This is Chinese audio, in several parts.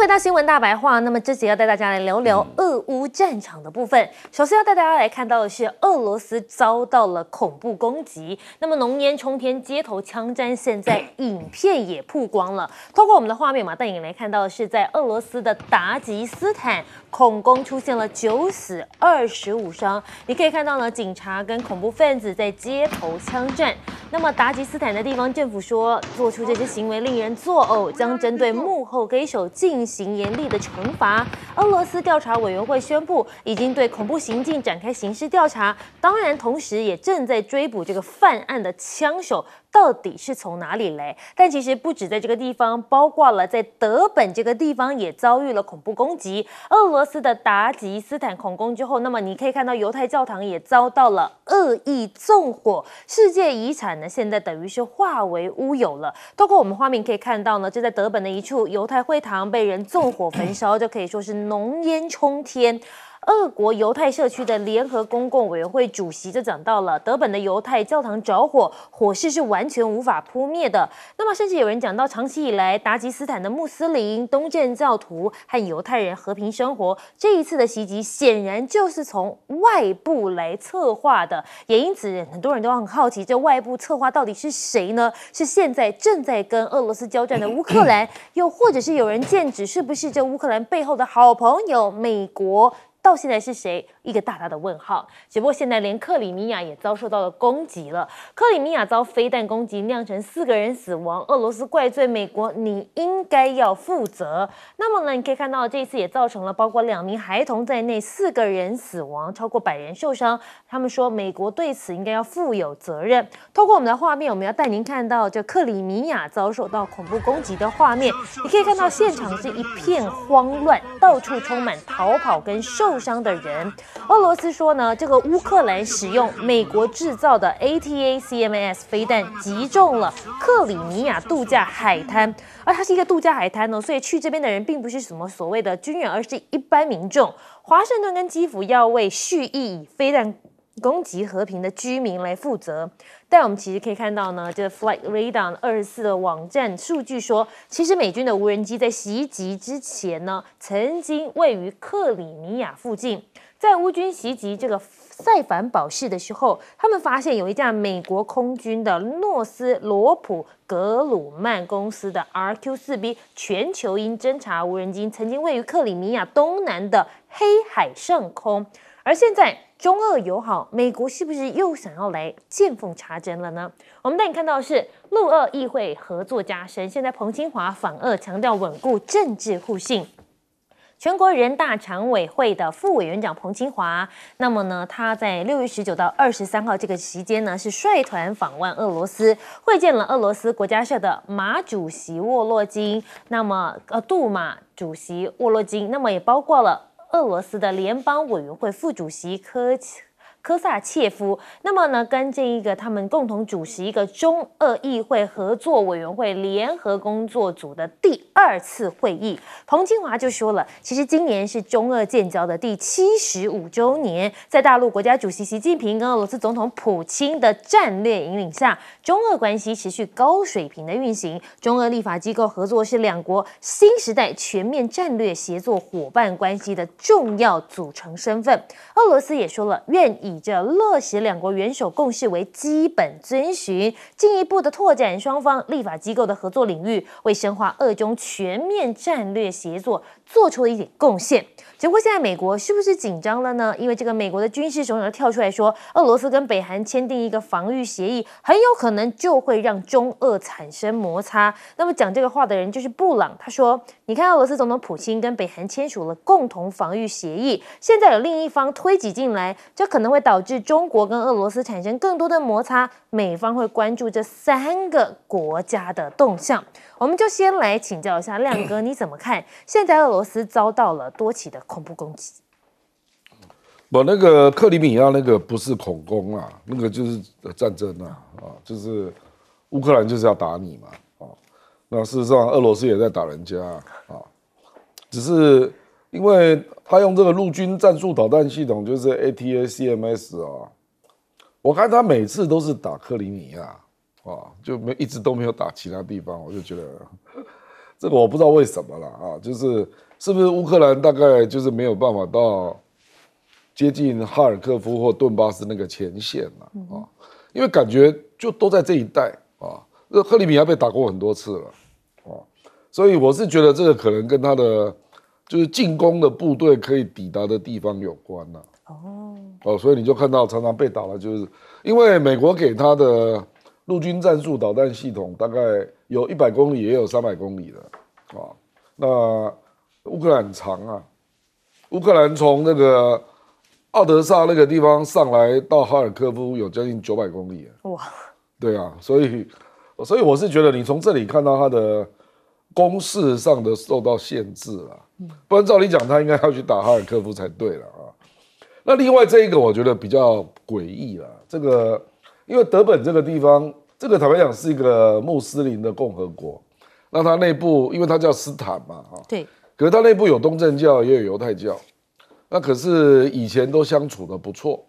回到新闻大白话，那么这节要带大家来聊聊俄乌战场的部分。首先要带大家来看到的是俄罗斯遭到了恐怖攻击，那么浓烟冲天，街头枪战，现在影片也曝光了。通过我们的画面嘛，带你们来看到的是在俄罗斯的达吉斯坦，恐攻出现了九死二十五伤。你可以看到呢，警察跟恐怖分子在街头枪战。那么达吉斯坦的地方政府说，做出这些行为令人作呕，将针对幕后黑手进行。行严厉的惩罚。俄罗斯调查委员会宣布，已经对恐怖行径展开刑事调查，当然，同时也正在追捕这个犯案的枪手。到底是从哪里来？但其实不止在这个地方，包括了在德本这个地方也遭遇了恐怖攻击。俄罗斯的达吉斯坦恐攻之后，那么你可以看到犹太教堂也遭到了恶意纵火，世界遗产呢现在等于是化为乌有了。透过我们画面可以看到呢，就在德本的一处犹太会堂被人纵火焚烧，就可以说是浓烟冲天。俄国犹太社区的联合公共委员会主席就讲到了，德本的犹太教堂着火，火势是完全无法扑灭的。那么，甚至有人讲到，长期以来，达吉斯坦的穆斯林、东正教徒和犹太人和平生活。这一次的袭击显然就是从外部来策划的，也因此，很多人都很好奇，这外部策划到底是谁呢？是现在正在跟俄罗斯交战的乌克兰，又或者是有人见指，是不是这乌克兰背后的好朋友美国？到现在是谁？一个大大的问号。只不过现在连克里米亚也遭受到了攻击了。克里米亚遭飞弹攻击，酿成四个人死亡。俄罗斯怪罪美国，你应该要负责。那么呢？你可以看到这次也造成了包括两名孩童在内四个人死亡，超过百人受伤。他们说美国对此应该要负有责任。透过我们的画面，我们要带您看到这克里米亚遭受到恐怖攻击的画面。你可以看到现场是一片慌乱，到处充满逃跑跟受。受伤的人，俄罗斯说呢，这个乌克兰使用美国制造的 ATACMS 飞弹击中了克里米亚度假海滩，而它是一个度假海滩呢，所以去这边的人并不是什么所谓的军人，而是一般民众。华盛顿跟基辅要为蓄意以飞弹。攻击和平的居民来负责，但我们其实可以看到呢，这个 Flight Radar 二十四的网站数据说，其实美军的无人机在袭击之前呢，曾经位于克里米亚附近。在乌军袭击这个塞凡堡市的时候，他们发现有一架美国空军的诺斯罗普格鲁曼公司的 RQ 四 B 全球鹰侦察无人机曾经位于克里米亚东南的黑海上空，而现在。中俄友好，美国是不是又想要来见缝插针了呢？我们带你看到的是，陆俄议会合作加深。现在彭清华访俄强调稳固政治互信。全国人大常委会的副委员长彭清华，那么呢，他在六月十九到二十三号这个期间呢，是率团访问俄罗斯，会见了俄罗斯国家社的马主席沃洛金，那么呃，杜马主席沃洛金，那么也包括了。俄罗斯的联邦委员会副主席科。科萨切夫，那么呢，跟这一个他们共同主持一个中俄议会合作委员会联合工作组的第二次会议，彭清华就说了，其实今年是中俄建交的第七十五周年，在大陆国家主席习近平跟俄罗斯总统普京的战略引领下，中俄关系持续高水平的运行，中俄立法机构合作是两国新时代全面战略协作伙伴关系的重要组成身份。俄罗斯也说了，愿意。以这落实两国元首共识为基本遵循，进一步的拓展双方立法机构的合作领域，为深化二中全面战略协作。做出了一点贡献，结果现在美国是不是紧张了呢？因为这个美国的军事首脑跳出来说，俄罗斯跟北韩签订一个防御协议，很有可能就会让中俄产生摩擦。那么讲这个话的人就是布朗，他说：“你看，俄罗斯总统普京跟北韩签署了共同防御协议，现在有另一方推挤进来，这可能会导致中国跟俄罗斯产生更多的摩擦。美方会关注这三个国家的动向。”我们就先来请教一下亮哥，你怎么看现在俄罗斯遭到了多起的恐怖攻击？我那个克里米亚那个不是恐攻啊，那个就是战争啊，啊，就是乌克兰就是要打你嘛，啊，那事实上俄罗斯也在打人家啊，只是因为他用这个陆军战术导弹系统，就是 ATACMS 啊，我看他每次都是打克里米亚。啊，就没一直都没有打其他地方，我就觉得这个我不知道为什么了啊，就是是不是乌克兰大概就是没有办法到接近哈尔科夫或顿巴斯那个前线了啊？因为感觉就都在这一带啊，那克里米亚被打过很多次了啊，所以我是觉得这个可能跟他的就是进攻的部队可以抵达的地方有关了哦哦，所以你就看到常常被打了，就是因为美国给他的。陆军战术导弹系统大概有一百公里，也有三百公里的，啊，那乌克兰长啊，乌克兰从那个奥德萨那个地方上来到哈尔科夫有将近九百公里，哇，对啊，所以，所以我是觉得你从这里看到他的攻势上的受到限制了，不然照理讲他应该要去打哈尔科夫才对了啊，那另外这一个我觉得比较诡异了，这个因为德本这个地方。这个坦白讲是一个穆斯林的共和国，那它内部，因为它叫斯坦嘛，哈，对。可是它内部有东正教，也有犹太教，那可是以前都相处的不错。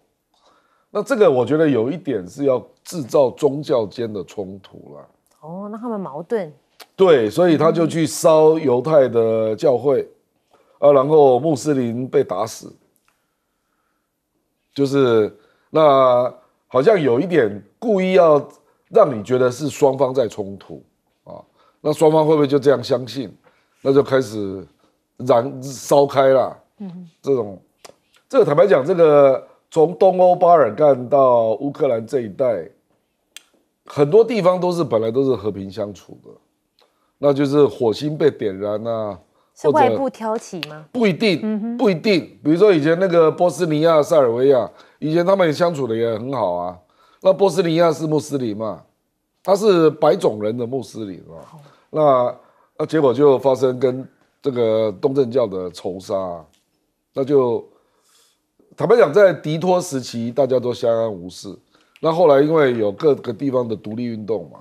那这个我觉得有一点是要制造宗教间的冲突了。哦，那他们矛盾？对，所以他就去烧犹太的教会，啊，然后穆斯林被打死，就是那好像有一点故意要。让你觉得是双方在冲突啊，那双方会不会就这样相信？那就开始燃烧开了。嗯，这种这个坦白讲，这个从东欧巴尔干到乌克兰这一带，很多地方都是本来都是和平相处的，那就是火星被点燃呐。是外部挑起吗？不一定，不一定。比如说以前那个波斯尼亚、塞尔维亚，以前他们也相处的也很好啊。那波斯尼亚是穆斯林嘛，他是白种人的穆斯林嘛，那那结果就发生跟这个东正教的仇杀，那就坦白讲，在迪托时期大家都相安无事，那后来因为有各个地方的独立运动嘛，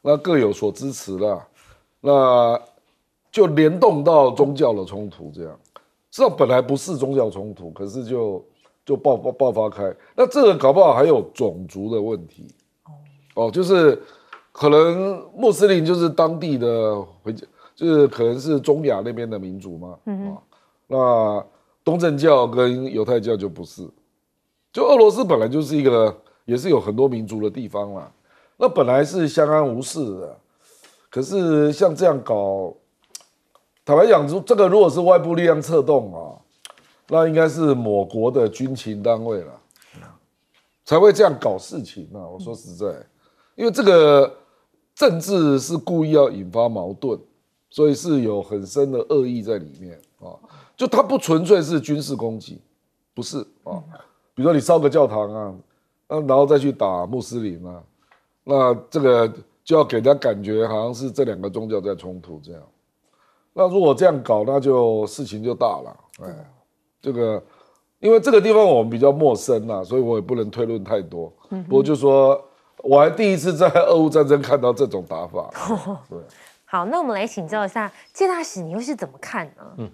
那各有所支持了，那就联动到宗教的冲突，这样，这本来不是宗教冲突，可是就。就爆爆爆发开，那这个搞不好还有种族的问题哦就是可能穆斯林就是当地的回，就是可能是中亚那边的民族嘛。嗯那东正教跟犹太教就不是，就俄罗斯本来就是一个也是有很多民族的地方啦，那本来是相安无事的，可是像这样搞，坦白讲，这这个如果是外部力量策动啊。那应该是某国的军情单位了，才会这样搞事情啊！我说实在，因为这个政治是故意要引发矛盾，所以是有很深的恶意在里面啊。就它不纯粹是军事攻击，不是啊。比如说你烧个教堂啊，然后再去打穆斯林啊，那这个就要给人家感觉好像是这两个宗教在冲突这样。那如果这样搞，那就事情就大了，哎。这个，因为这个地方我们比较陌生啦，所以我也不能推论太多。嗯，不过就说我还第一次在俄乌战争看到这种打法。对，好，那我们来请教一下谢大使，你又是怎么看呢？嗯，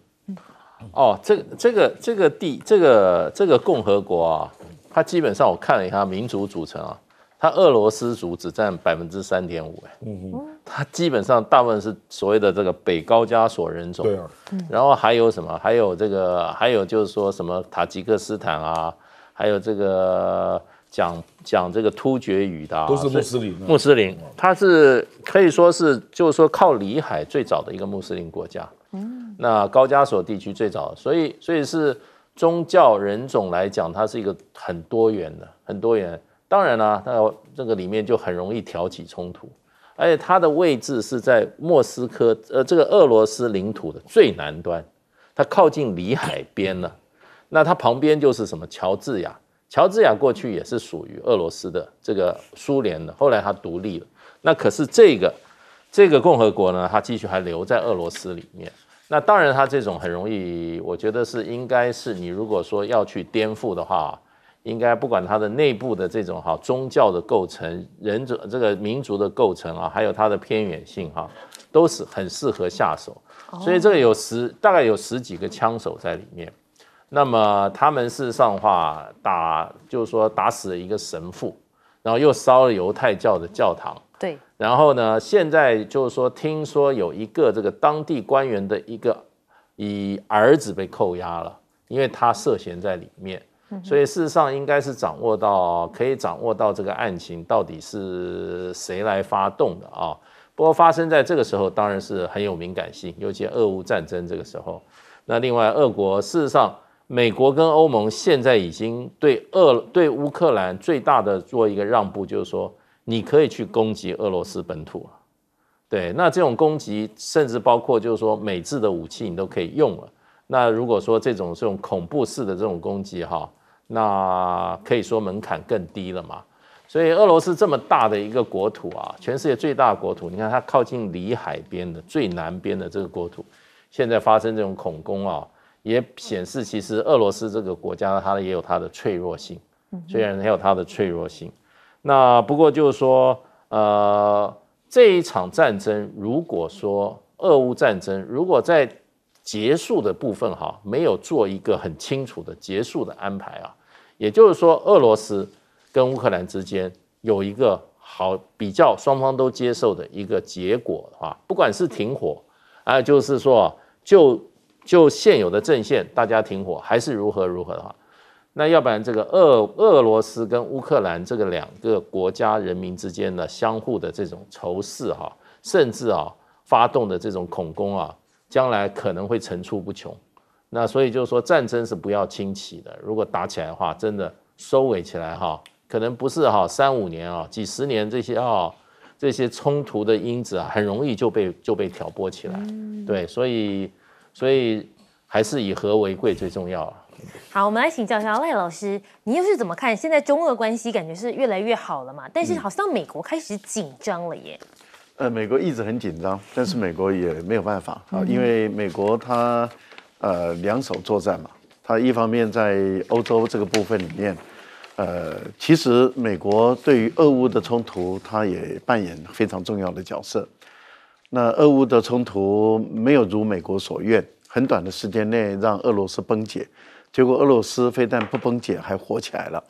哦，这这个这个地这个这个共和国啊，它基本上我看了一下民族组成啊，它俄罗斯族只占百分之三点五。哎，嗯哼。它基本上大部分是所谓的这个北高加索人种，对，然后还有什么？还有这个，还有就是说什么？塔吉克斯坦啊，还有这个讲讲这个突厥语的，都是穆斯林。穆斯林，它是可以说是就是说靠里海最早的一个穆斯林国家。嗯，那高加索地区最早，所以所以是宗教人种来讲，它是一个很多元的，很多元。当然了，那这个里面就很容易挑起冲突。而且它的位置是在莫斯科，呃，这个俄罗斯领土的最南端，它靠近里海边呢。那它旁边就是什么乔治亚？乔治亚过去也是属于俄罗斯的，这个苏联的，后来它独立了。那可是这个这个共和国呢，它继续还留在俄罗斯里面。那当然，它这种很容易，我觉得是应该是你如果说要去颠覆的话。应该不管它的内部的这种哈宗教的构成、人种这个民族的构成啊，还有它的偏远性哈，都是很适合下手。所以这个有十，大概有十几个枪手在里面。那么他们事实上话打，就是说打死了一个神父，然后又烧了犹太教的教堂。对。然后呢，现在就是说听说有一个这个当地官员的一个以儿子被扣押了，因为他涉嫌在里面。所以事实上应该是掌握到，可以掌握到这个案情到底是谁来发动的啊？不过发生在这个时候当然是很有敏感性，尤其俄乌战争这个时候。那另外，俄国事实上，美国跟欧盟现在已经对俄对乌克兰最大的做一个让步，就是说你可以去攻击俄罗斯本土了。对，那这种攻击甚至包括就是说美制的武器你都可以用了。那如果说这种这种恐怖式的这种攻击哈。那可以说门槛更低了嘛？所以俄罗斯这么大的一个国土啊，全世界最大的国土，你看它靠近里海边的最南边的这个国土，现在发生这种恐攻啊，也显示其实俄罗斯这个国家它也有它的脆弱性，虽然也有它的脆弱性。那不过就是说，呃，这一场战争，如果说俄乌战争如果在结束的部分哈，没有做一个很清楚的结束的安排啊。也就是说，俄罗斯跟乌克兰之间有一个好比较，双方都接受的一个结果的话，不管是停火，哎，就是说，就就现有的阵线，大家停火还是如何如何的话，那要不然这个俄俄罗斯跟乌克兰这个两个国家人民之间的相互的这种仇视哈，甚至啊发动的这种恐攻啊，将来可能会层出不穷。那所以就是说，战争是不要轻启的。如果打起来的话，真的收尾起来哈，可能不是哈三五年啊，几十年这些啊这些冲突的因子啊，很容易就被就被挑拨起来。对，所以所以还是以和为贵最重要。好，我们来请教一下赖老师，你又是怎么看现在中俄关系？感觉是越来越好了嘛？但是好像美国开始紧张了耶。呃，美国一直很紧张，但是美国也没有办法啊，因为美国它。呃，两手作战嘛，他一方面在欧洲这个部分里面，呃，其实美国对于俄乌的冲突，他也扮演非常重要的角色。那俄乌的冲突没有如美国所愿，很短的时间内让俄罗斯崩解，结果俄罗斯非但不崩解，还火起来了。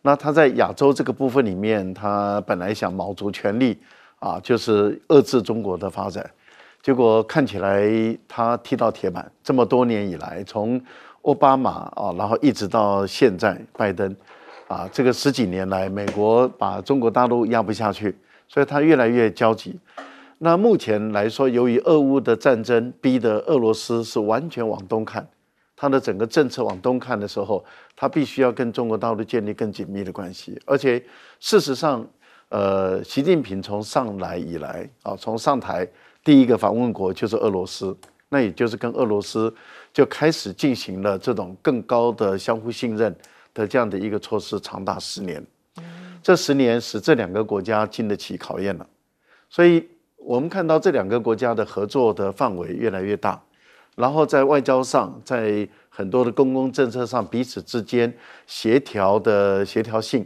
那他在亚洲这个部分里面，他本来想卯足全力啊，就是遏制中国的发展。结果看起来他踢到铁板。这么多年以来，从奥巴马啊，然后一直到现在拜登，啊，这个十几年来，美国把中国大陆压不下去，所以他越来越焦急。那目前来说，由于俄乌的战争，逼得俄罗斯是完全往东看，他的整个政策往东看的时候，他必须要跟中国大陆建立更紧密的关系。而且，事实上，呃，习近平从上来以来，啊，从上台。第一个访问国就是俄罗斯，那也就是跟俄罗斯就开始进行了这种更高的相互信任的这样的一个措施，长达十年。这十年使这两个国家经得起考验了，所以我们看到这两个国家的合作的范围越来越大，然后在外交上，在很多的公共政策上，彼此之间协调的协调性，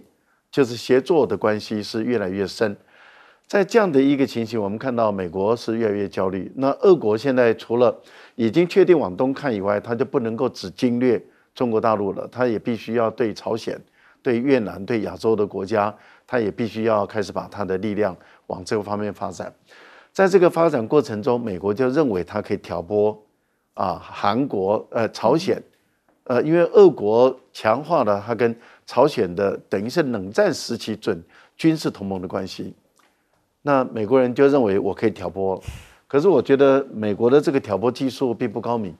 就是协作的关系是越来越深。在这样的一个情形，我们看到美国是越来越焦虑。那俄国现在除了已经确定往东看以外，他就不能够只侵略中国大陆了，他也必须要对朝鲜、对越南、对亚洲的国家，他也必须要开始把他的力量往这个方面发展。在这个发展过程中，美国就认为他可以挑拨啊韩国、呃朝鲜，呃，因为俄国强化了他跟朝鲜的等于是冷战时期准军事同盟的关系。那美国人就认为我可以挑拨，可是我觉得美国的这个挑拨技术并不高明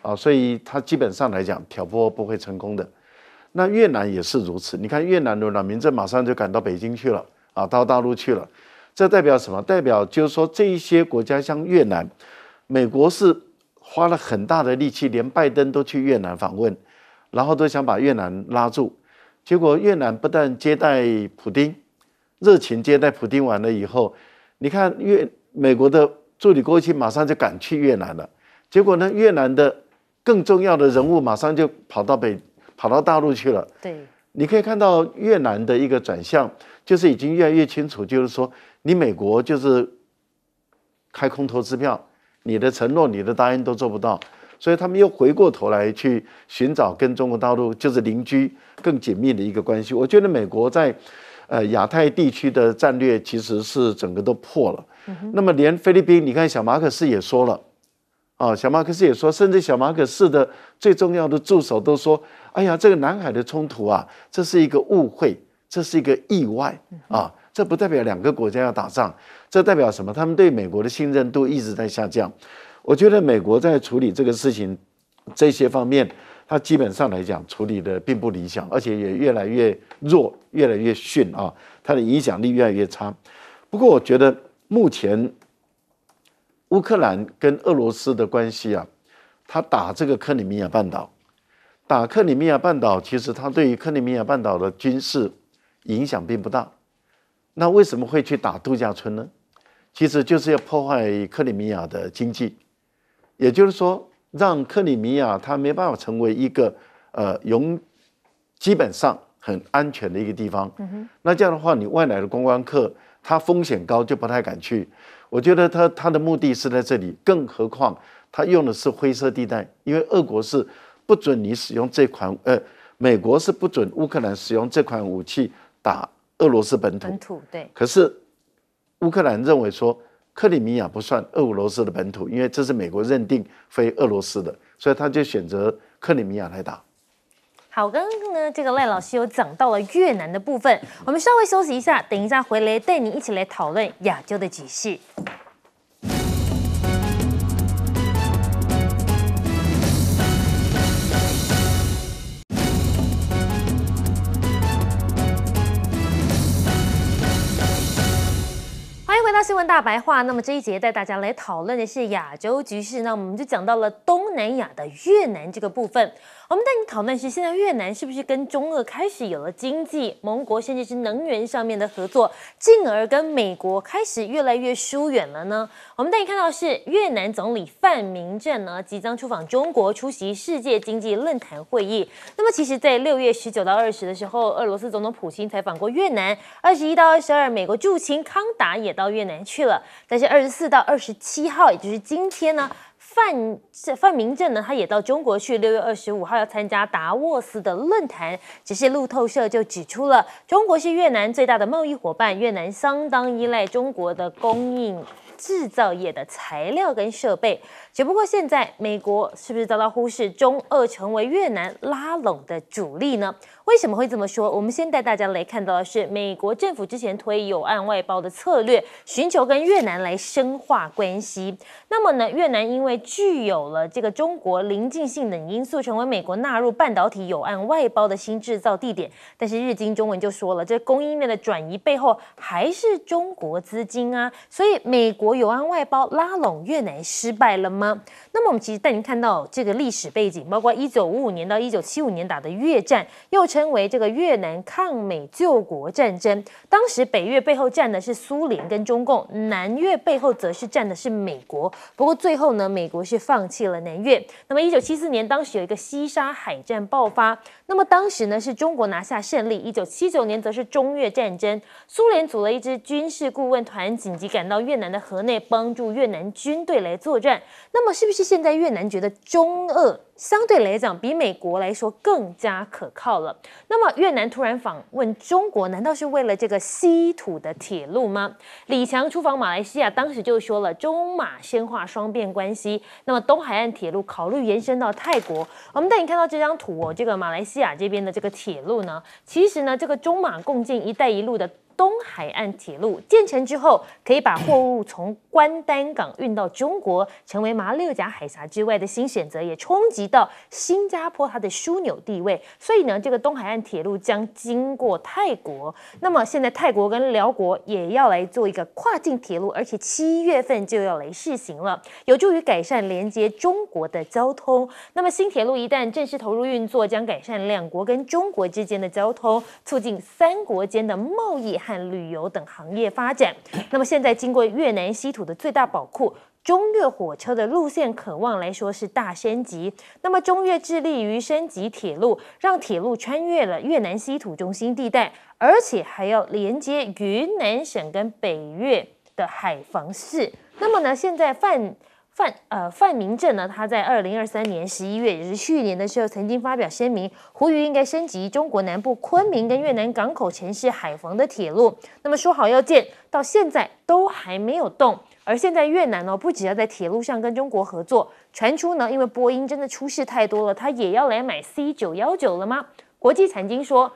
啊，所以它基本上来讲挑拨不会成功的。那越南也是如此，你看越南的阮明正马上就赶到北京去了啊，到大陆去了，这代表什么？代表就是说这一些国家像越南，美国是花了很大的力气，连拜登都去越南访问，然后都想把越南拉住，结果越南不但接待普京。热情接待普京完了以后，你看越美国的助理过去马上就赶去越南了，结果呢，越南的更重要的人物马上就跑到北跑到大陆去了。对，你可以看到越南的一个转向，就是已经越来越清楚，就是说你美国就是开空头支票，你的承诺、你的答应都做不到，所以他们又回过头来去寻找跟中国大陆就是邻居更紧密的一个关系。我觉得美国在。呃，亚太地区的战略其实是整个都破了。那么，连菲律宾，你看小马克斯也说了啊，小马克斯也说，甚至小马克斯的最重要的助手都说：“哎呀，这个南海的冲突啊，这是一个误会，这是一个意外啊，这不代表两个国家要打仗，这代表什么？他们对美国的信任度一直在下降。我觉得美国在处理这个事情这些方面。”它基本上来讲处理的并不理想，而且也越来越弱，越来越逊啊，它的影响力越来越差。不过我觉得目前乌克兰跟俄罗斯的关系啊，他打这个克里米亚半岛，打克里米亚半岛其实它对于克里米亚半岛的军事影响并不大。那为什么会去打度假村呢？其实就是要破坏克里米亚的经济，也就是说。让克里米亚它没办法成为一个，呃，容基本上很安全的一个地方。那这样的话，你外来的观光客他风险高，就不太敢去。我觉得他他的目的是在这里，更何况他用的是灰色地带，因为俄国是不准你使用这款，呃，美国是不准乌克兰使用这款武器打俄罗斯本土。本土对。可是乌克兰认为说。克里米亚不算俄罗斯的本土，因为这是美国认定非俄罗斯的，所以他就选择克里米亚来打。好，刚刚呢，这个赖老师有讲到了越南的部分，我们稍微休息一下，等一下回来带你一起来讨论亚洲的局势。新闻大白话，那么这一节带大家来讨论的是亚洲局势，那我们就讲到了东南亚的越南这个部分。我们带你讨论是现在越南是不是跟中俄开始有了经济盟国，甚至是能源上面的合作，进而跟美国开始越来越疏远了呢？我们带你看到是越南总理范明正呢即将出访中国，出席世界经济论坛会议。那么其实，在六月十九到二十的时候，俄罗斯总统普京采访过越南；二十一到二十二，美国驻秦康达也到越南去了。但是二十四到二十七号，也就是今天呢。范范明正呢，他也到中国去，六月二十五号要参加达沃斯的论坛。只是路透社就指出了，中国是越南最大的贸易伙伴，越南相当依赖中国的供应制造业的材料跟设备。只不过现在美国是不是遭到忽视，中二成为越南拉拢的主力呢？为什么会这么说？我们先带大家来看到的是，美国政府之前推友岸外包的策略，寻求跟越南来深化关系。那么呢，越南因为具有了这个中国临近性等因素，成为美国纳入半导体友岸外包的新制造地点。但是日经中文就说了，这供应链的转移背后还是中国资金啊。所以美国友岸外包拉拢越南失败了吗？ஆமாம் 那么我们其实带您看到这个历史背景，包括一九五五年到一九七五年打的越战，又称为这个越南抗美救国战争。当时北越背后站的是苏联跟中共，南越背后则是站的是美国。不过最后呢，美国是放弃了南越。那么一九七四年，当时有一个西沙海战爆发。那么当时呢，是中国拿下胜利。一九七九年，则是中越战争，苏联组了一支军事顾问团，紧急赶到越南的河内，帮助越南军队来作战。那么是不是？现在越南觉得中俄相对来讲比美国来说更加可靠了。那么越南突然访问中国，难道是为了这个稀土的铁路吗？李强出访马来西亚，当时就说了中马深化双边关系。那么东海岸铁路考虑延伸到泰国。我们带你看到这张图哦，这个马来西亚这边的这个铁路呢，其实呢，这个中马共建“一带一路”的。东海岸铁路建成之后，可以把货物从关丹港运到中国，成为马六甲海峡之外的新选择，也冲击到新加坡它的枢纽地位。所以呢，这个东海岸铁路将经过泰国。那么现在泰国跟辽国也要来做一个跨境铁路，而且七月份就要来试行了，有助于改善连接中国的交通。那么新铁路一旦正式投入运作，将改善两国跟中国之间的交通，促进三国间的贸易。和旅游等行业发展。那么现在，经过越南稀土的最大宝库，中越火车的路线，可望来说是大升级。那么中越致力于升级铁路，让铁路穿越了越南稀土中心地带，而且还要连接云南省跟北越的海防市。那么呢，现在范。范呃范明正呢，他在二零二三年十一月，也是去年的时候，曾经发表声明，呼吁应该升级中国南部昆明跟越南港口城市海防的铁路。那么说好要建，到现在都还没有动。而现在越南呢，不仅要在铁路上跟中国合作，传出呢，因为波音真的出事太多了，他也要来买 C 九幺九了吗？国际财经说，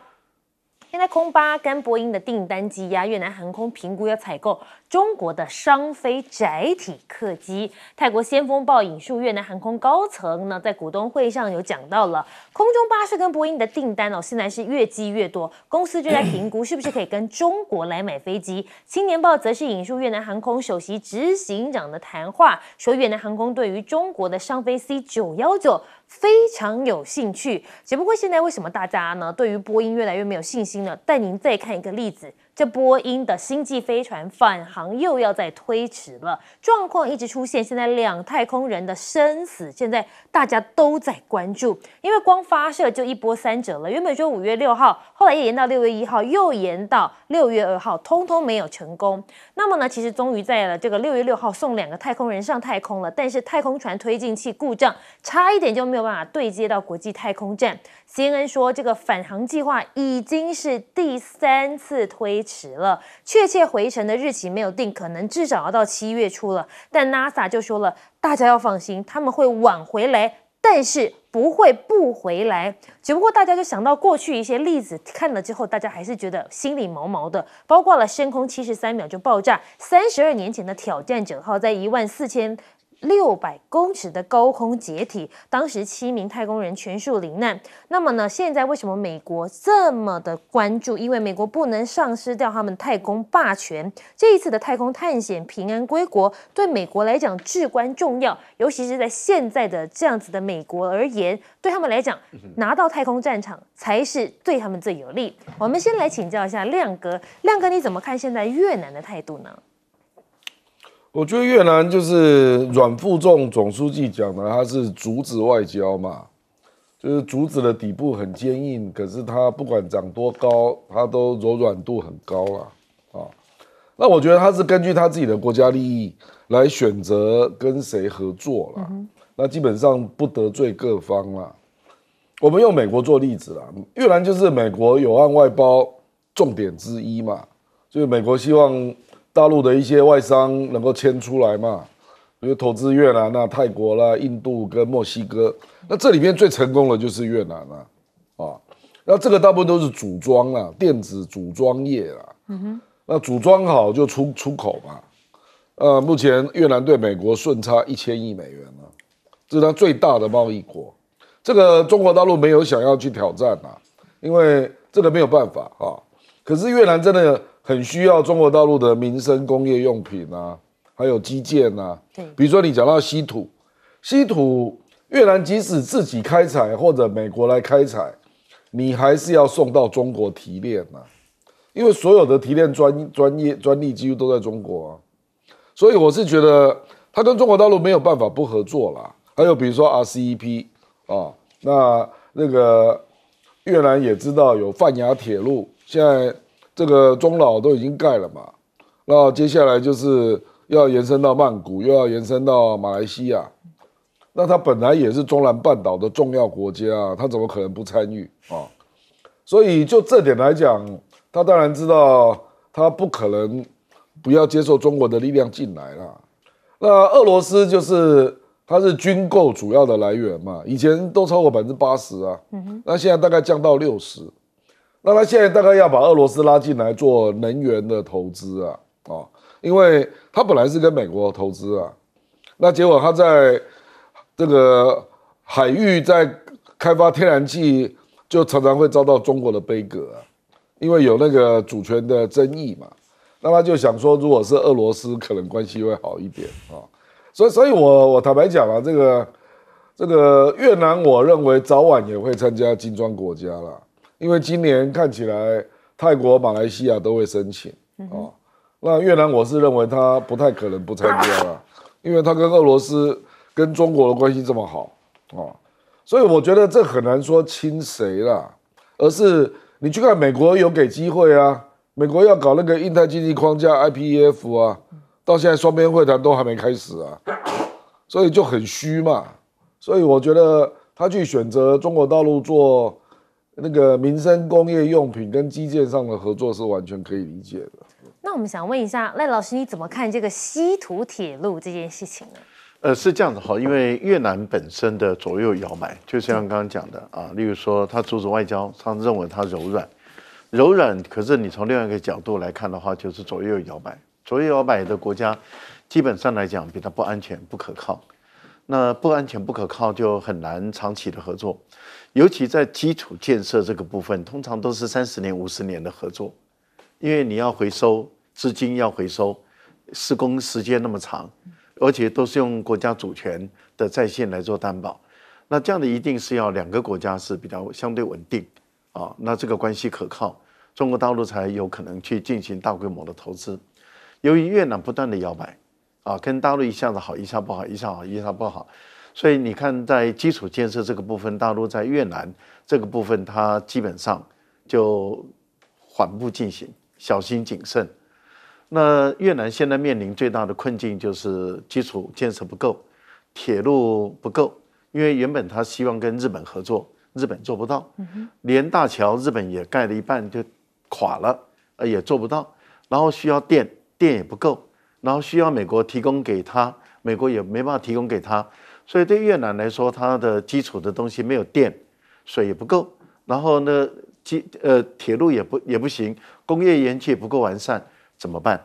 现在空巴跟波音的订单积压，越南航空评估要采购。中国的商飞载体客机，泰国先锋报引述越南航空高层呢，在股东会上有讲到了空中巴士跟波音的订单哦，现在是越积越多，公司就在评估是不是可以跟中国来买飞机。青年报则是引述越南航空首席执行长的谈话，说越南航空对于中国的商飞 C 九幺九非常有兴趣，只不过现在为什么大家呢，对于波音越来越没有信心了？带您再看一个例子。这波音的星际飞船返航又要再推迟了，状况一直出现。现在两太空人的生死，现在大家都在关注，因为光发射就一波三折了。原本说五月六号，后来又延到六月一号，又延到六月二号，通通没有成功。那么呢，其实终于在了这个六月六号送两个太空人上太空了，但是太空船推进器故障，差一点就没有办法对接到国际太空站。CNN 说，这个返航计划已经是第三次推迟。迟了，确切回程的日期没有定，可能至少要到七月初了。但 NASA 就说了，大家要放心，他们会晚回来，但是不会不回来。只不过大家就想到过去一些例子，看了之后，大家还是觉得心里毛毛的，包括了深空七十三秒就爆炸，三十二年前的挑战者号在一万四千。六百公尺的高空解体，当时七名太空人全数罹难。那么呢？现在为什么美国这么的关注？因为美国不能丧失掉他们太空霸权。这一次的太空探险平安归国，对美国来讲至关重要，尤其是在现在的这样子的美国而言，对他们来讲，拿到太空战场才是对他们最有利。我们先来请教一下亮哥，亮哥你怎么看现在越南的态度呢？我觉得越南就是阮富仲总书记讲的，他是竹子外交嘛，就是竹子的底部很坚硬，可是它不管长多高，它都柔软度很高了啊。那我觉得他是根据他自己的国家利益来选择跟谁合作了，那基本上不得罪各方了。我们用美国做例子啦，越南就是美国有案外包重点之一嘛，就是美国希望。大陆的一些外商能够迁出来嘛？比如投资越南、那泰国啦、印度跟墨西哥，那这里面最成功的就是越南了啊。那这个大部分都是组装了电子组装业啊。嗯哼。那组装好就出出口嘛。呃，目前越南对美国顺差一千亿美元了，这是它最大的贸易国。这个中国大陆没有想要去挑战啊，因为这个没有办法啊。可是越南真的。很需要中国大陆的民生工业用品啊，还有基建啊。对，比如说你讲到稀土，稀土越南即使自己开采或者美国来开采，你还是要送到中国提炼啊，因为所有的提炼专专业专利几乎都在中国。啊。所以我是觉得他跟中国大陆没有办法不合作啦。还有比如说 r c E P 啊，那那个越南也知道有泛亚铁路，现在。这个中老都已经盖了嘛，那接下来就是要延伸到曼谷，又要延伸到马来西亚，那他本来也是中南半岛的重要国家，他怎么可能不参与啊？所以就这点来讲，他当然知道他不可能不要接受中国的力量进来啦。那俄罗斯就是它是军购主要的来源嘛，以前都超过百分之八十啊，那现在大概降到六十。那他现在大概要把俄罗斯拉进来做能源的投资啊，啊，因为他本来是跟美国投资啊，那结果他在这个海域在开发天然气，就常常会遭到中国的杯葛啊，因为有那个主权的争议嘛。那他就想说，如果是俄罗斯，可能关系会好一点啊。所以，所以我我坦白讲啊，这个这个越南，我认为早晚也会参加金砖国家了。因为今年看起来泰国、马来西亚都会申请啊，那越南我是认为他不太可能不参加了，因为他跟俄罗斯、跟中国的关系这么好啊，所以我觉得这很难说亲谁啦，而是你去看美国有给机会啊，美国要搞那个印太经济框架 IPEF 啊，到现在双边会谈都还没开始啊，所以就很虚嘛，所以我觉得他去选择中国大陆做。那个民生工业用品跟基建上的合作是完全可以理解的。那我们想问一下赖老师，你怎么看这个稀土铁路这件事情呢？呃，是这样子哈，因为越南本身的左右摇摆，就像刚刚讲的啊，例如说他阻止外交，他认为他柔软，柔软。可是你从另外一个角度来看的话，就是左右摇摆，左右摇摆的国家，基本上来讲比他不安全、不可靠。那不安全、不可靠就很难长期的合作。尤其在基础建设这个部分，通常都是三十年、五十年的合作，因为你要回收资金，要回收施工时间那么长，而且都是用国家主权的在线来做担保，那这样的一定是要两个国家是比较相对稳定啊，那这个关系可靠，中国大陆才有可能去进行大规模的投资。由于越南不断的摇摆啊，跟大陆一下子好，一下不好，一下好，一下不好。所以你看，在基础建设这个部分，大陆在越南这个部分，它基本上就缓步进行，小心谨慎。那越南现在面临最大的困境就是基础建设不够，铁路不够，因为原本他希望跟日本合作，日本做不到，连大桥日本也盖了一半就垮了，呃，也做不到。然后需要电，电也不够，然后需要美国提供给他，美国也没办法提供给他。所以对越南来说，它的基础的东西没有电，水也不够，然后呢，机呃铁路也不也不行，工业园区也不够完善，怎么办？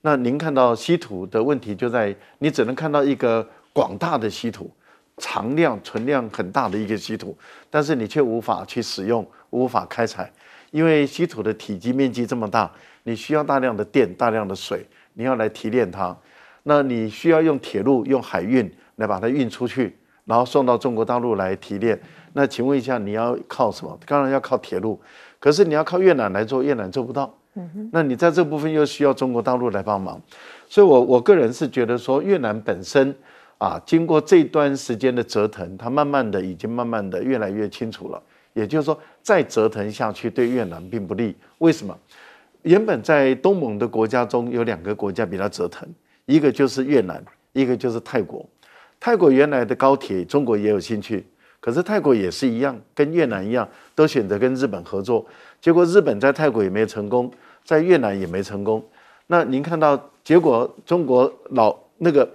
那您看到稀土的问题就在，你只能看到一个广大的稀土，藏量、存量很大的一个稀土，但是你却无法去使用，无法开采，因为稀土的体积面积这么大，你需要大量的电、大量的水，你要来提炼它，那你需要用铁路、用海运。来把它运出去，然后送到中国大陆来提炼。那请问一下，你要靠什么？当然要靠铁路。可是你要靠越南来做，越南做不到。嗯哼。那你在这部分又需要中国大陆来帮忙。所以，我我个人是觉得说，越南本身啊，经过这段时间的折腾，它慢慢的已经慢慢的越来越清楚了。也就是说，再折腾下去对越南并不利。为什么？原本在东盟的国家中有两个国家比较折腾，一个就是越南，一个就是泰国。泰国原来的高铁，中国也有兴趣，可是泰国也是一样，跟越南一样，都选择跟日本合作。结果日本在泰国也没有成功，在越南也没成功。那您看到结果，中国老那个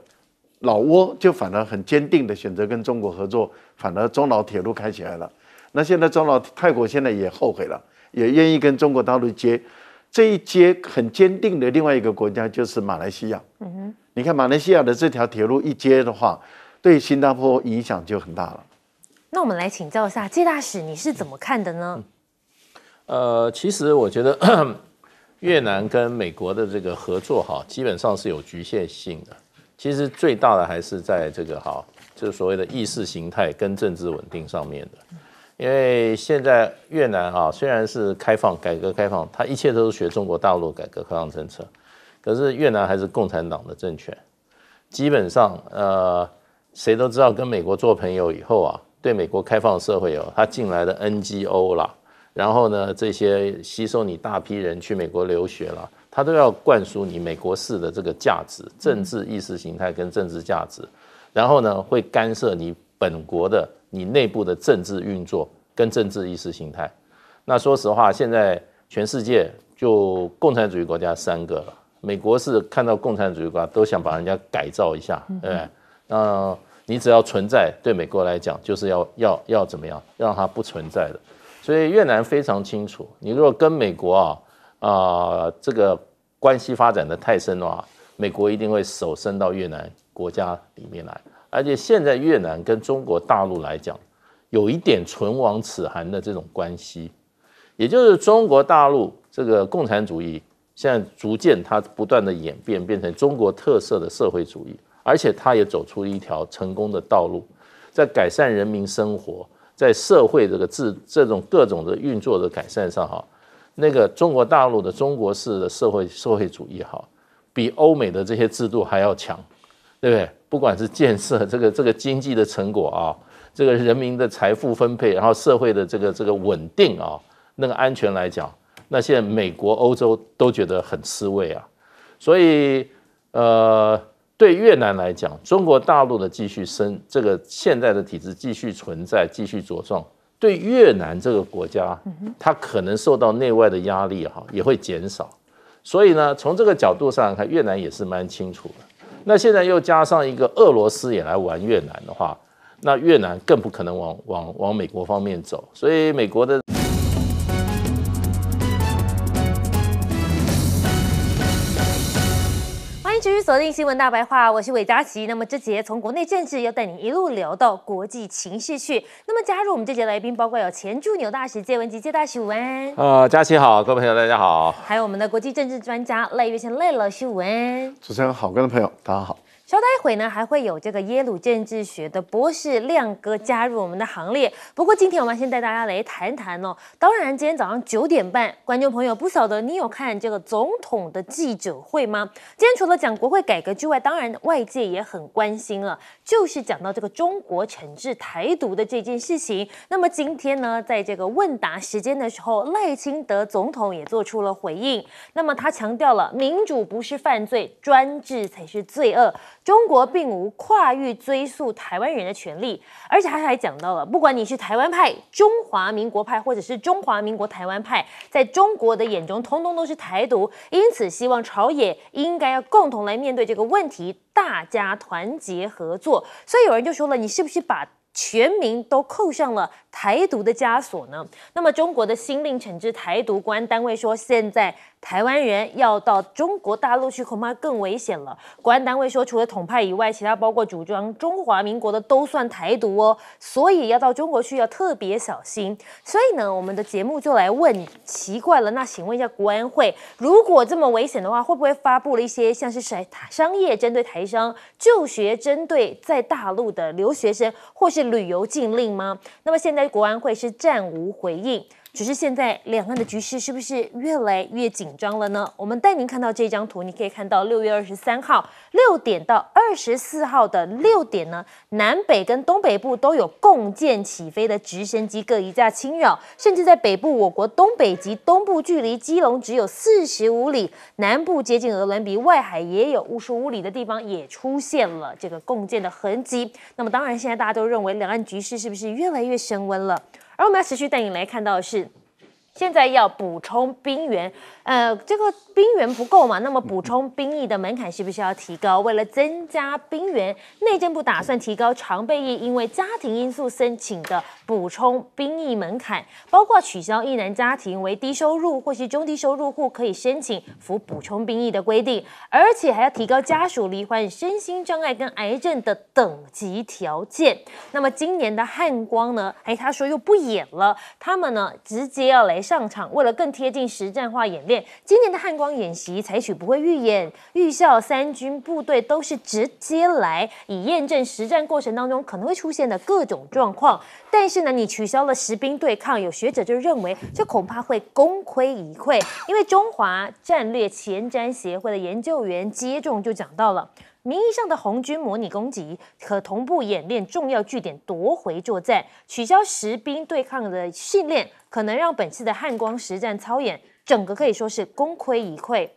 老挝就反而很坚定的选择跟中国合作，反而中老铁路开起来了。那现在中老泰国现在也后悔了，也愿意跟中国大陆接。这一接很坚定的另外一个国家就是马来西亚。嗯哼。你看马来西亚的这条铁路一接的话，对新加坡影响就很大了。那我们来请教一下季大使，你是怎么看的呢？呃，其实我觉得 越南跟美国的这个合作哈，基本上是有局限性的。其实最大的还是在这个哈，就是所谓的意识形态跟政治稳定上面的。因为现在越南啊，虽然是开放、改革开放，它一切都是学中国大陆改革开放政策。可是越南还是共产党的政权，基本上，呃，谁都知道跟美国做朋友以后啊，对美国开放社会哦，他进来的 NGO 啦，然后呢，这些吸收你大批人去美国留学了，他都要灌输你美国式的这个价值、政治意识形态跟政治价值，然后呢，会干涉你本国的你内部的政治运作跟政治意识形态。那说实话，现在全世界就共产主义国家三个了。美国是看到共产主义国家都想把人家改造一下，对不对？那你只要存在，对美国来讲就是要要要怎么样，让它不存在的。所以越南非常清楚，你如果跟美国啊啊这个关系发展的太深的话，美国一定会手伸到越南国家里面来。而且现在越南跟中国大陆来讲，有一点唇亡齿寒的这种关系，也就是中国大陆这个共产主义。现在逐渐它不断的演变，变成中国特色的社会主义，而且它也走出了一条成功的道路，在改善人民生活、在社会这个制这种各种的运作的改善上哈，那个中国大陆的中国式的社会社会主义好，比欧美的这些制度还要强，对不对？不管是建设这个这个经济的成果啊，这个人民的财富分配，然后社会的这个这个稳定啊，那个安全来讲。那现在美国、欧洲都觉得很吃味啊，所以呃，对越南来讲，中国大陆的继续生这个现在的体制继续存在、继续茁壮，对越南这个国家，它可能受到内外的压力哈，也会减少。所以呢，从这个角度上看，越南也是蛮清楚的。那现在又加上一个俄罗斯也来玩越南的话，那越南更不可能往往往美国方面走，所以美国的。锁定新闻大白话，我是韦佳琪。那么这节从国内政治要带你一路聊到国际情势去。那么加入我们这节来宾包括有前驻纽大使谢文吉、谢大使文。呃，佳琪好，各位朋友大家好。还有我们的国际政治专家赖月先赖老师文。主持人好，观众朋友大家好。稍待一会儿呢，还会有这个耶鲁政治学的博士亮哥加入我们的行列。不过今天我们先带大家来谈谈哦。当然，今天早上九点半，观众朋友不晓得你有看这个总统的记者会吗？今天除了讲国会改革之外，当然外界也很关心了，就是讲到这个中国惩治台独的这件事情。那么今天呢，在这个问答时间的时候，赖清德总统也做出了回应。那么他强调了民主不是犯罪，专制才是罪恶。中国并无跨域追溯台湾人的权利，而且他还讲到了，不管你是台湾派、中华民国派，或者是中华民国台湾派，在中国的眼中，通通都是台独。因此，希望朝野应该要共同来面对这个问题，大家团结合作。所以有人就说了，你是不是把全民都扣上了台独的枷锁呢？那么，中国的新令惩治台独官单位说，现在。台湾人要到中国大陆去，恐怕更危险了。国安单位说，除了统派以外，其他包括主张中华民国的都算台独哦，所以要到中国去要特别小心。所以呢，我们的节目就来问，奇怪了，那请问一下国安会，如果这么危险的话，会不会发布了一些像是商商业针对台商、就学针对在大陆的留学生或是旅游禁令吗？那么现在国安会是暂无回应。只是现在两岸的局势是不是越来越紧张了呢？我们带您看到这张图，你可以看到六月二十三号六点到二十四号的六点呢，南北跟东北部都有共建起飞的直升机各一架侵扰，甚至在北部，我国东北及东部距离基隆只有四十五里，南部接近俄伦比外海也有五十五里的地方也出现了这个共建的痕迹。那么，当然现在大家都认为两岸局势是不是越来越升温了？而我们要持续带你来看到的是，现在要补充兵员。呃，这个兵员不够嘛？那么补充兵役的门槛是不是要提高？为了增加兵员，内政部打算提高常备役因为家庭因素申请的补充兵役门槛，包括取消一男家庭为低收入或是中低收入户可以申请服补充兵役的规定，而且还要提高家属罹患身心障碍跟癌症的等级条件。那么今年的汉光呢？哎，他说又不演了，他们呢直接要来上场，为了更贴近实战化演练。今年的汉光演习采取不会预演，预校三军部队都是直接来以验证实战过程当中可能会出现的各种状况。但是呢，你取消了实兵对抗，有学者就认为这恐怕会功亏一篑，因为中华战略前瞻协会的研究员接种就讲到了，名义上的红军模拟攻击可同步演练重要据点夺回作战，取消实兵对抗的训练，可能让本次的汉光实战操演。整个可以说是功亏一篑，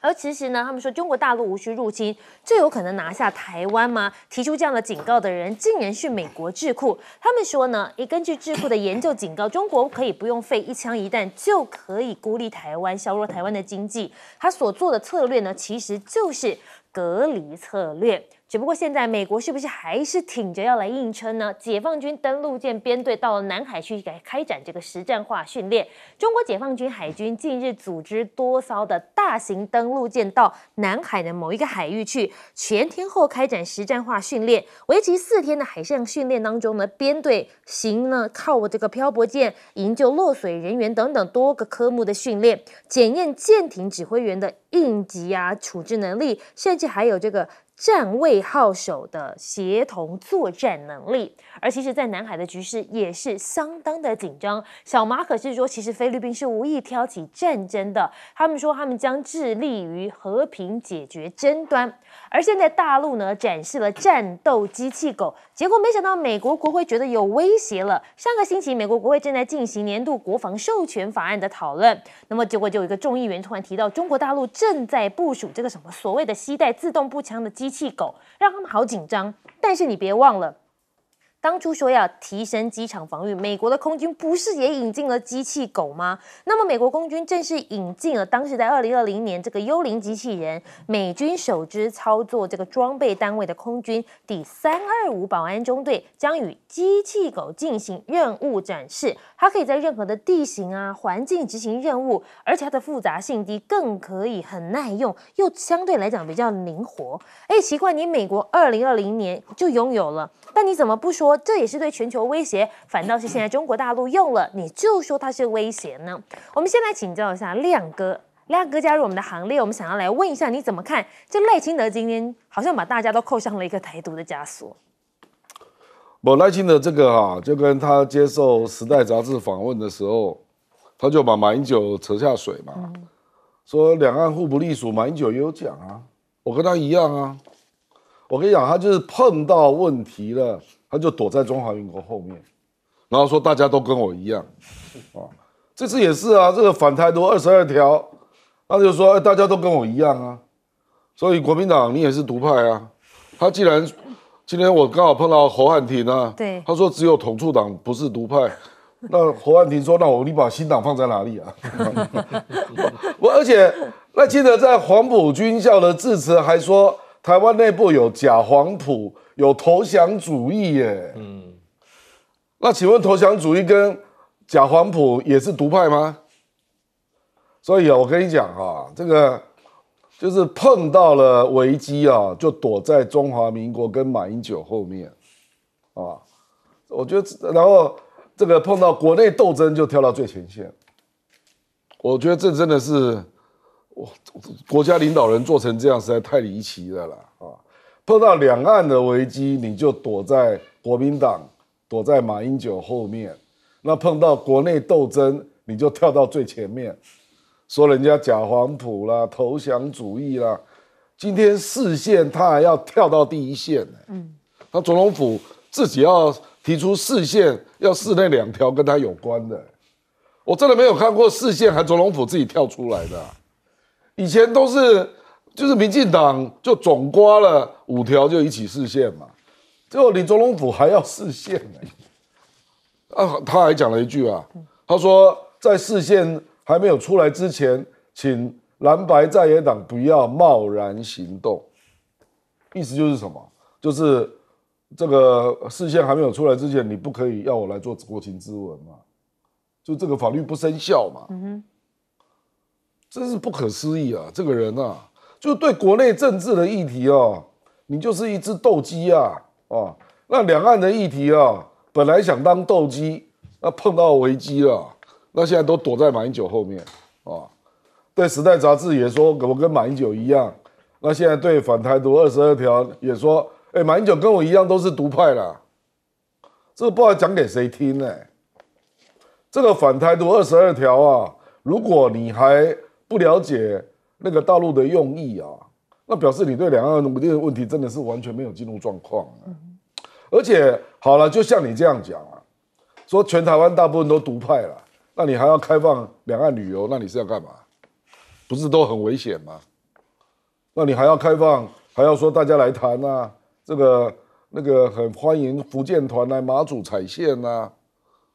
而其实呢，他们说中国大陆无需入侵，就有可能拿下台湾吗？提出这样的警告的人，竟然是美国智库。他们说呢，诶，根据智库的研究警告，中国可以不用费一枪一弹，就可以孤立台湾，削弱台湾的经济。他所做的策略呢，其实就是隔离策略。只不过现在美国是不是还是挺着要来硬撑呢？解放军登陆舰编队到了南海去改开展这个实战化训练。中国解放军海军近日组织多艘的大型登陆舰到南海的某一个海域去，全天候开展实战化训练。为期四天的海上训练当中呢，编队行呢靠这个漂泊舰营救落水人员等等多个科目的训练，检验舰艇指挥员的应急啊处置能力，甚至还有这个。战位号手的协同作战能力，而其实，在南海的局势也是相当的紧张。小马可是说，其实菲律宾是无意挑起战争的，他们说他们将致力于和平解决争端。而现在，大陆呢展示了战斗机器狗，结果没想到美国国会觉得有威胁了。上个星期，美国国会正在进行年度国防授权法案的讨论，那么结果就有一个众议员突然提到，中国大陆正在部署这个什么所谓的西带自动步枪的机。机器狗让他们好紧张，但是你别忘了。当初说要提升机场防御，美国的空军不是也引进了机器狗吗？那么美国空军正式引进了当时在二零二零年这个幽灵机器人，美军首支操作这个装备单位的空军第三二五保安中队将与机器狗进行任务展示。它可以在任何的地形啊环境执行任务，而且它的复杂性低，更可以很耐用，又相对来讲比较灵活。哎，奇怪，你美国二零二零年就拥有了，但你怎么不说？这也是对全球威胁，反倒是现在中国大陆用了，你就说它是威胁呢？我们先来请教一下亮哥，亮哥加入我们的行列，我们想要来问一下你怎么看？就赖清德今天好像把大家都扣上了一个台独的枷锁。我赖清德这个啊，就跟他接受《时代》杂志访问的时候，他就把马英九扯下水嘛，说两岸互不隶属，马英九也有讲啊，我跟他一样啊，我跟你讲，他就是碰到问题了。他就躲在中华民国后面，然后说大家都跟我一样啊，这次也是啊，这个反台独二十二条，他就说大家都跟我一样啊，所以国民党你也是独派啊。他既然今天我刚好碰到侯汉廷啊，对，他说只有统促党不是独派，那侯汉廷说那我你把新党放在哪里啊？我而且赖清德在黄埔军校的致辞还说台湾内部有假黄埔。有投降主义耶，嗯，那请问投降主义跟贾黄浦也是独派吗？所以啊，我跟你讲啊，这个就是碰到了危机啊，就躲在中华民国跟马英九后面啊。我觉得，然后这个碰到国内斗争就跳到最前线，我觉得这真的是哇，国家领导人做成这样实在太离奇了啦。碰到两岸的危机，你就躲在国民党，躲在马英九后面；那碰到国内斗争，你就跳到最前面，说人家假黄埔啦、投降主义啦。今天视线他还要跳到第一线嗯，那总统甫自己要提出视线，要试那两条跟他有关的。我真的没有看过视线还总统甫自己跳出来的，以前都是。就是民进党就总刮了五条就一起示线嘛，最果李总统府还要视线呢。啊，他还讲了一句啊，他说在视线还没有出来之前，请蓝白在野党不要贸然行动。意思就是什么？就是这个视线还没有出来之前，你不可以要我来做国情咨文嘛，就这个法律不生效嘛。嗯哼，真是不可思议啊！这个人啊。就对国内政治的议题哦，你就是一只斗鸡啊！啊，那两岸的议题啊，本来想当斗鸡，那碰到危机了，那现在都躲在马英九后面啊。对《时代》杂志也说，我跟马英九一样。那现在对反台独二十二条也说，哎，马英九跟我一样都是独派啦。这个不知道讲给谁听呢？这个反台独二十二条啊，如果你还不了解。那个大陆的用意啊，那表示你对两岸定个问题真的是完全没有进入状况啊。而且好了，就像你这样讲啊，说全台湾大部分都独派了，那你还要开放两岸旅游，那你是要干嘛？不是都很危险吗？那你还要开放，还要说大家来谈啊，这个那个很欢迎福建团来马祖踩线呐，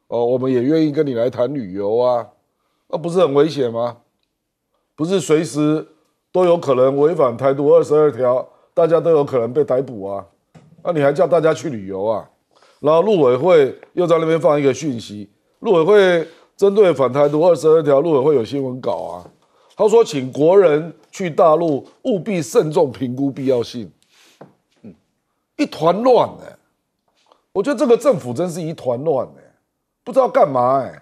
哦，我们也愿意跟你来谈旅游啊，那不是很危险吗？不是随时都有可能违反《台独二十二条》，大家都有可能被逮捕啊！那你还叫大家去旅游啊？然后陆委会又在那边放一个讯息，陆委会针对《反台独二十二条》，陆委会有新闻稿啊。他说，请国人去大陆务必慎重评估必要性。嗯，一团乱呢？我觉得这个政府真是一团乱呢，不知道干嘛哎！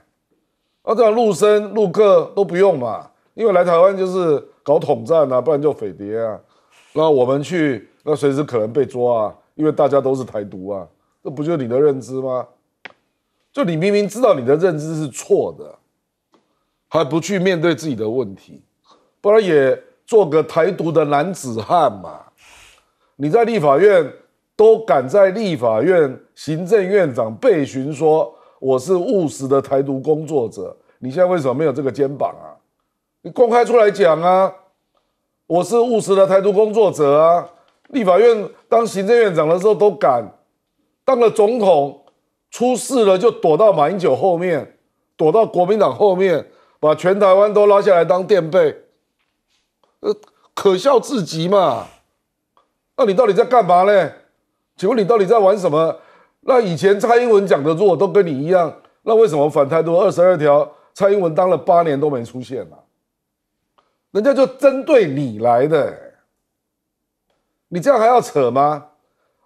啊，这样陆生、陆客都不用嘛。因为来台湾就是搞统战啊，不然就匪谍啊。那我们去，那随时可能被抓啊。因为大家都是台独啊，这不就你的认知吗？就你明明知道你的认知是错的，还不去面对自己的问题，不然也做个台独的男子汉嘛。你在立法院都敢在立法院行政院长被询说我是务实的台独工作者，你现在为什么没有这个肩膀啊？公开出来讲啊！我是务实的台独工作者啊！立法院当行政院长的时候都敢，当了总统出事了就躲到马英九后面，躲到国民党后面，把全台湾都拉下来当垫背，呃，可笑至极嘛！那你到底在干嘛呢？请问你到底在玩什么？那以前蔡英文讲的做都跟你一样，那为什么反台独二十二条，蔡英文当了八年都没出现嘛？人家就针对你来的，你这样还要扯吗？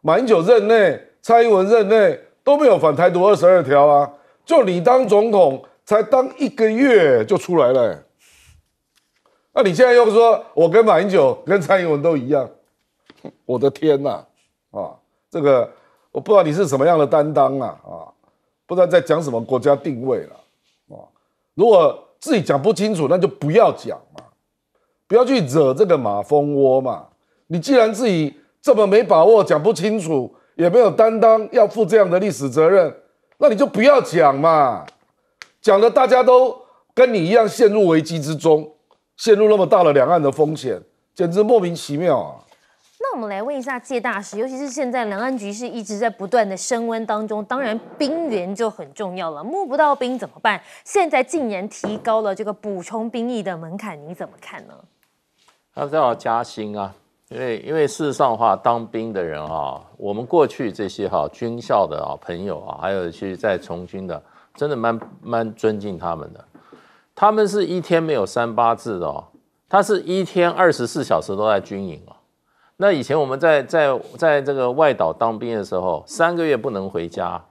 马英九任内、蔡英文任内都没有反台独二十二条啊，就你当总统才当一个月就出来了。那你现在又说，我跟马英九、跟蔡英文都一样？我的天呐、啊，这个我不知道你是什么样的担当啊，啊，不知道在讲什么国家定位了啊。如果自己讲不清楚，那就不要讲。不要去惹这个马蜂窝嘛！你既然自己这么没把握、讲不清楚，也没有担当，要负这样的历史责任，那你就不要讲嘛！讲的大家都跟你一样陷入危机之中，陷入那么大的两岸的风险，简直莫名其妙啊！那我们来问一下谢大师，尤其是现在两岸局势一直在不断的升温当中，当然兵源就很重要了，摸不到兵怎么办？现在竟然提高了这个补充兵役的门槛，你怎么看呢？他都要加薪啊，因为因为事实上的话，当兵的人啊，我们过去这些哈军校的啊朋友啊，还有去在从军的，真的蛮蛮尊敬他们的。他们是一天没有三八制的，他是一天二十四小时都在军营哦。那以前我们在在在这个外岛当兵的时候，三个月不能回家，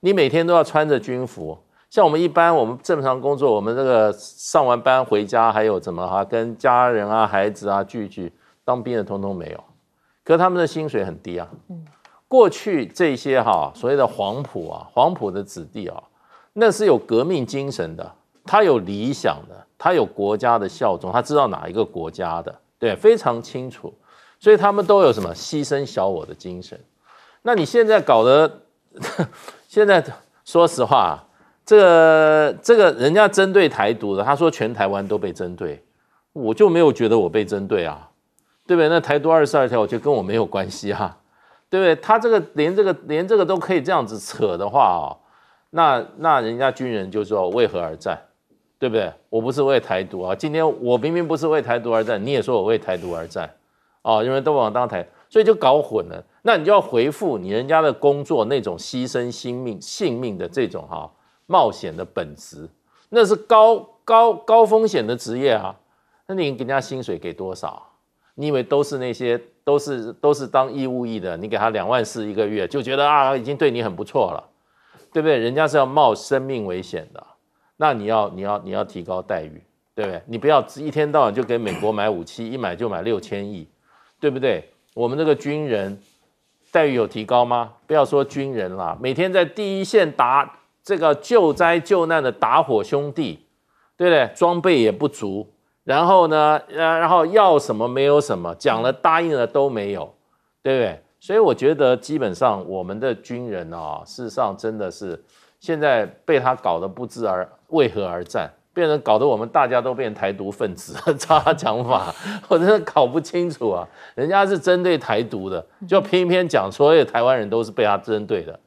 你每天都要穿着军服。像我们一般，我们正常工作，我们这个上完班回家还有怎么哈，跟家人啊、孩子啊聚聚。当兵的通通没有，可他们的薪水很低啊。嗯。过去这些哈所谓的黄埔啊，黄埔的子弟啊，那是有革命精神的，他有理想的，他有国家的效忠，他知道哪一个国家的，对，非常清楚。所以他们都有什么牺牲小我的精神。那你现在搞得，现在说实话。这个这个人家针对台独的，他说全台湾都被针对，我就没有觉得我被针对啊，对不对？那台独二十二条，我觉得跟我没有关系哈，对不对？他这个连这个连这个都可以这样子扯的话啊，那那人家军人就说为何而战，对不对？我不是为台独啊，今天我明明不是为台独而战，你也说我为台独而战啊，因为都往当台，所以就搞混了。那你就要回复你人家的工作那种牺牲心命性命的这种哈。冒险的本质，那是高高高风险的职业啊！那你给人家薪水给多少？你以为都是那些都是都是当义务役的？你给他两万四一个月就觉得啊，已经对你很不错了，对不对？人家是要冒生命危险的，那你要你要你要提高待遇，对不对？你不要一天到晚就给美国买武器，一买就买六千亿，对不对？我们这个军人待遇有提高吗？不要说军人啦，每天在第一线打。这个救灾救难的打火兄弟，对不对？装备也不足，然后呢，呃，然后要什么没有什么，讲了答应了都没有，对不对？所以我觉得基本上我们的军人啊，事实上真的是现在被他搞得不知而为何而战，变成搞得我们大家都变台独分子，他讲法，我真的搞不清楚啊。人家是针对台独的，就偏偏讲所有台湾人都是被他针对的。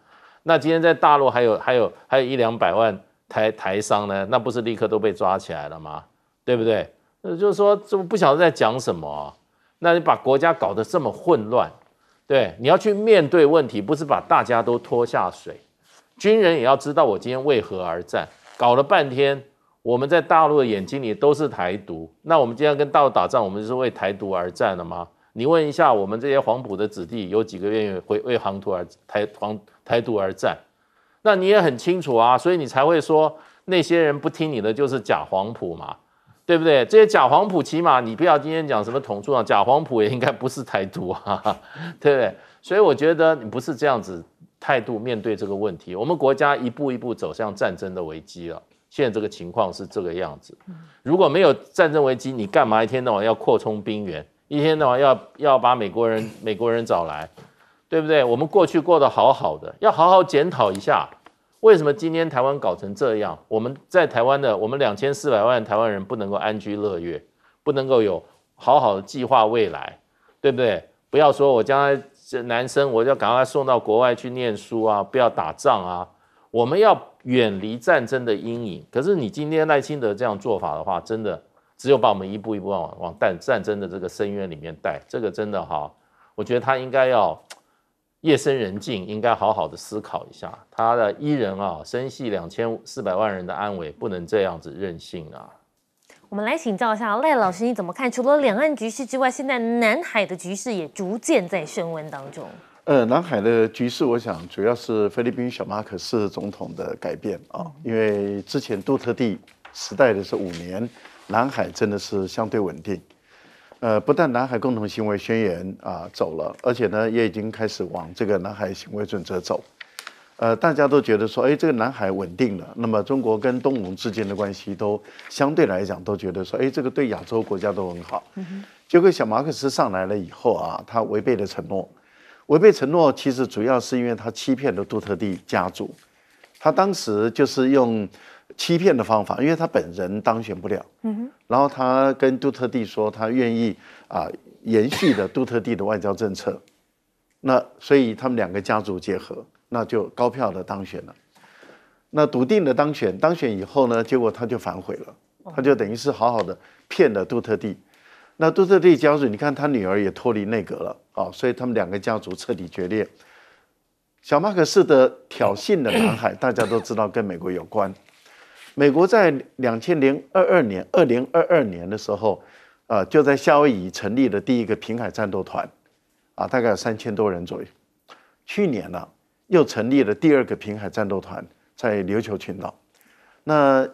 那今天在大陆还有还有还有一两百万台台商呢，那不是立刻都被抓起来了吗？对不对？那就是说，这不晓得在讲什么。那你把国家搞得这么混乱，对，你要去面对问题，不是把大家都拖下水。军人也要知道，我今天为何而战。搞了半天，我们在大陆的眼睛里都是台独。那我们今天跟大陆打仗，我们是为台独而战了吗？你问一下我们这些黄埔的子弟，有几个愿意回为航图而台黄台独而战？那你也很清楚啊，所以你才会说那些人不听你的就是假黄埔嘛，对不对？这些假黄埔起码你不要今天讲什么统促啊，假黄埔也应该不是台独啊，对不对？所以我觉得你不是这样子态度面对这个问题。我们国家一步一步走向战争的危机了，现在这个情况是这个样子。如果没有战争危机，你干嘛一天到晚要扩充兵员？一天到晚要要把美国人美国人找来，对不对？我们过去过得好好的，要好好检讨一下，为什么今天台湾搞成这样？我们在台湾的我们两千四百万台湾人不能够安居乐业，不能够有好好的计划未来，对不对？不要说我将来这男生我要赶快送到国外去念书啊，不要打仗啊，我们要远离战争的阴影。可是你今天赖清德这样做法的话，真的。只有把我们一步一步往往战战争的这个深渊里面带，这个真的哈，我觉得他应该要 夜深人静，应该好好的思考一下他的伊人啊，身系两千四百万人的安危，不能这样子任性啊。我们来请教一下赖老师，你怎么看？除了两岸局势之外，现在南海的局势也逐渐在升温当中。呃，南海的局势，我想主要是菲律宾小马可斯总统的改变啊，因为之前杜特地时代的是五年。南海真的是相对稳定，呃，不但南海共同行为宣言啊走了，而且呢也已经开始往这个南海行为准则走，呃，大家都觉得说，哎，这个南海稳定了，那么中国跟东盟之间的关系都相对来讲都觉得说，哎，这个对亚洲国家都很好。结果小马克思上来了以后啊，他违背了承诺，违背承诺其实主要是因为他欺骗了杜特地家族，他当时就是用。欺骗的方法，因为他本人当选不了。嗯哼。然后他跟杜特地说，他愿意啊延续的杜特地的外交政策。那所以他们两个家族结合，那就高票的当选了。那笃定的当选，当选以后呢，结果他就反悔了，他就等于是好好的骗了杜特地。那杜特地家属，你看他女儿也脱离内阁了啊，所以他们两个家族彻底决裂。小马克思的挑衅的南海，大家都知道跟美国有关。美国在两千零二二年、二零二二年的时候，呃，就在夏威夷成立了第一个平海战斗团，啊，大概有三千多人左右。去年呢，又成立了第二个平海战斗团，在琉球群岛。那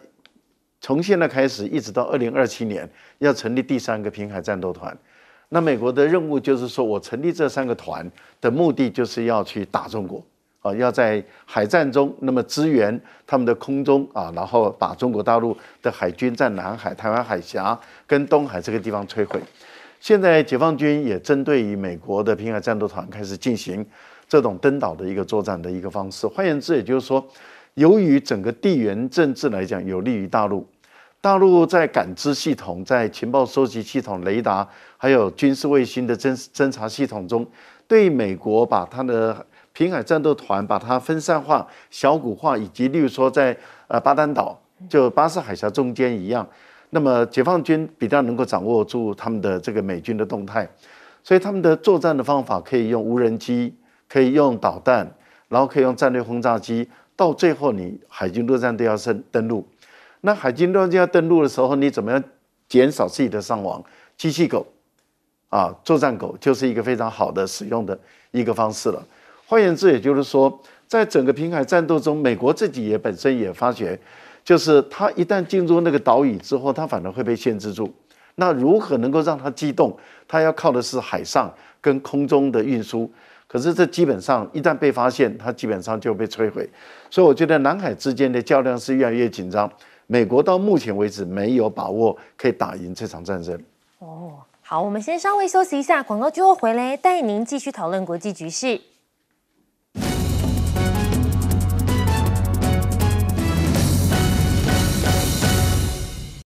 从现在开始一直到二零二七年，要成立第三个平海战斗团。那美国的任务就是说，我成立这三个团的目的就是要去打中国。啊，要在海战中那么支援他们的空中啊，然后把中国大陆的海军在南海、台湾海峡跟东海这个地方摧毁。现在解放军也针对于美国的平海战斗团开始进行这种登岛的一个作战的一个方式。换言之，也就是说，由于整个地缘政治来讲有利于大陆，大陆在感知系统、在情报收集系统、雷达还有军事卫星的侦侦察系统中，对美国把它的。平海战斗团把它分散化、小股化，以及例如说在呃巴丹岛就巴士海峡中间一样，那么解放军比较能够掌握住他们的这个美军的动态，所以他们的作战的方法可以用无人机，可以用导弹，然后可以用战略轰炸机，到最后你海军陆战队要登登陆，那海军陆战队要登陆的时候，你怎么样减少自己的伤亡？机器狗啊，作战狗就是一个非常好的使用的一个方式了。换言之，也就是说，在整个平海战斗中，美国自己也本身也发觉，就是他一旦进入那个岛屿之后，他反而会被限制住。那如何能够让他机动？他要靠的是海上跟空中的运输。可是这基本上一旦被发现，它基本上就被摧毁。所以我觉得南海之间的较量是越来越紧张。美国到目前为止没有把握可以打赢这场战争。哦，好，我们先稍微休息一下，广告之后回来带您继续讨论国际局势。